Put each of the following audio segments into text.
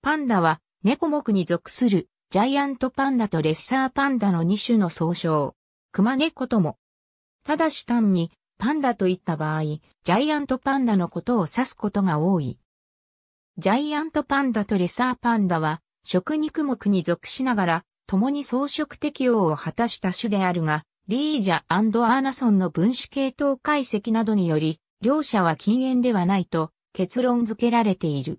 パンダは猫目に属するジャイアントパンダとレッサーパンダの2種の総称。熊猫とも。ただし単にパンダといった場合、ジャイアントパンダのことを指すことが多い。ジャイアントパンダとレッサーパンダは食肉目に属しながら共に草食適用を果たした種であるが、リージャアーナソンの分子系統解析などにより、両者は禁煙ではないと結論付けられている。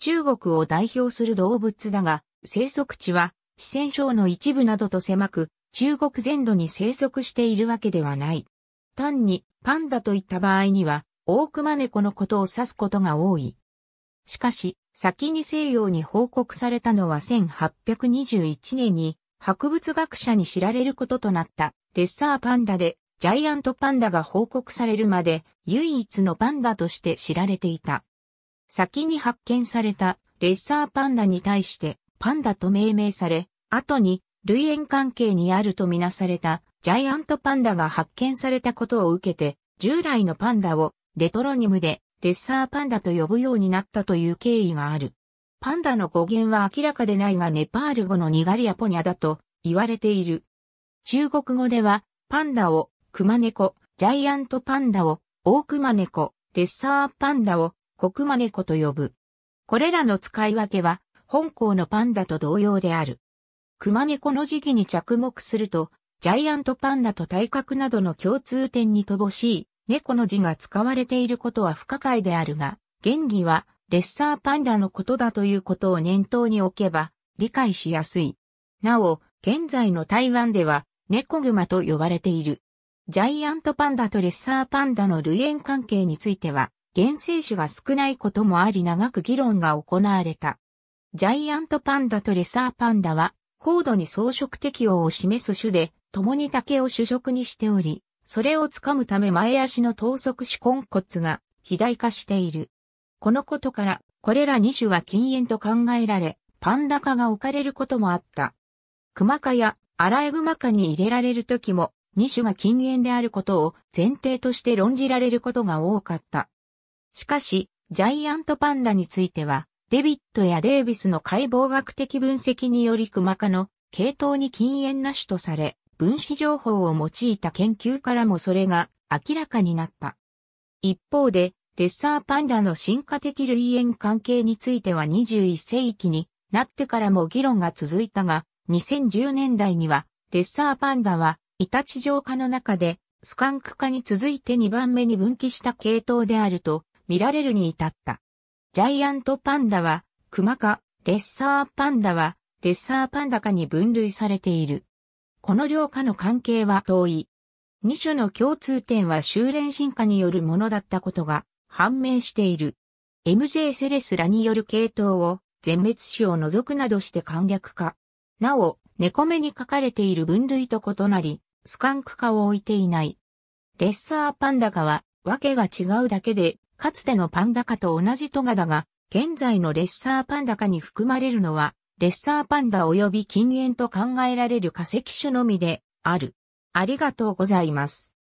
中国を代表する動物だが、生息地は四川省の一部などと狭く、中国全土に生息しているわけではない。単にパンダといった場合には、オ熊クマネコのことを指すことが多い。しかし、先に西洋に報告されたのは1821年に、博物学者に知られることとなったレッサーパンダで、ジャイアントパンダが報告されるまで唯一のパンダとして知られていた。先に発見されたレッサーパンダに対してパンダと命名され、後に類縁関係にあるとみなされたジャイアントパンダが発見されたことを受けて、従来のパンダをレトロニムでレッサーパンダと呼ぶようになったという経緯がある。パンダの語源は明らかでないがネパール語のニガリアポニャだと言われている。中国語ではパンダを熊猫、ジャイアントパンダを大熊猫、レッサーパンダを国真猫と呼ぶ。これらの使い分けは、本校のパンダと同様である。熊猫の時期に着目すると、ジャイアントパンダと体格などの共通点に乏しい猫の字が使われていることは不可解であるが、原義はレッサーパンダのことだということを念頭に置けば理解しやすい。なお、現在の台湾では猫熊と呼ばれている。ジャイアントパンダとレッサーパンダの類縁関係については、原生種が少ないこともあり長く議論が行われた。ジャイアントパンダとレサーパンダは、高度に装飾適応を示す種で、共に竹を主食にしており、それを掴むため前足の等足手根骨が肥大化している。このことから、これら2種は禁煙と考えられ、パンダ化が置かれることもあった。熊マ科やアライグマ科に入れられる時も、2種が禁煙であることを前提として論じられることが多かった。しかし、ジャイアントパンダについては、デビットやデービスの解剖学的分析により熊化科の系統に禁煙なしとされ、分子情報を用いた研究からもそれが明らかになった。一方で、レッサーパンダの進化的類縁関係については21世紀になってからも議論が続いたが、2010年代には、レッサーパンダは、イタチ上化の中で、スカンク化に続いて2番目に分岐した系統であると見られるに至った。ジャイアントパンダは、クマか、レッサーパンダは、レッサーパンダかに分類されている。この両科の関係は遠い。二種の共通点は修練進化によるものだったことが判明している。MJ セレスらによる系統を全滅種を除くなどして簡略化。なお、猫目に書かれている分類と異なり、スカンク化を置いていない。レッサーパンダかは、わけが違うだけでかつてのパンダ科と同じトガだが、現在のレッサーパンダ科に含まれるのは、レッサーパンダ及び近縁と考えられる化石種のみである。ありがとうございます。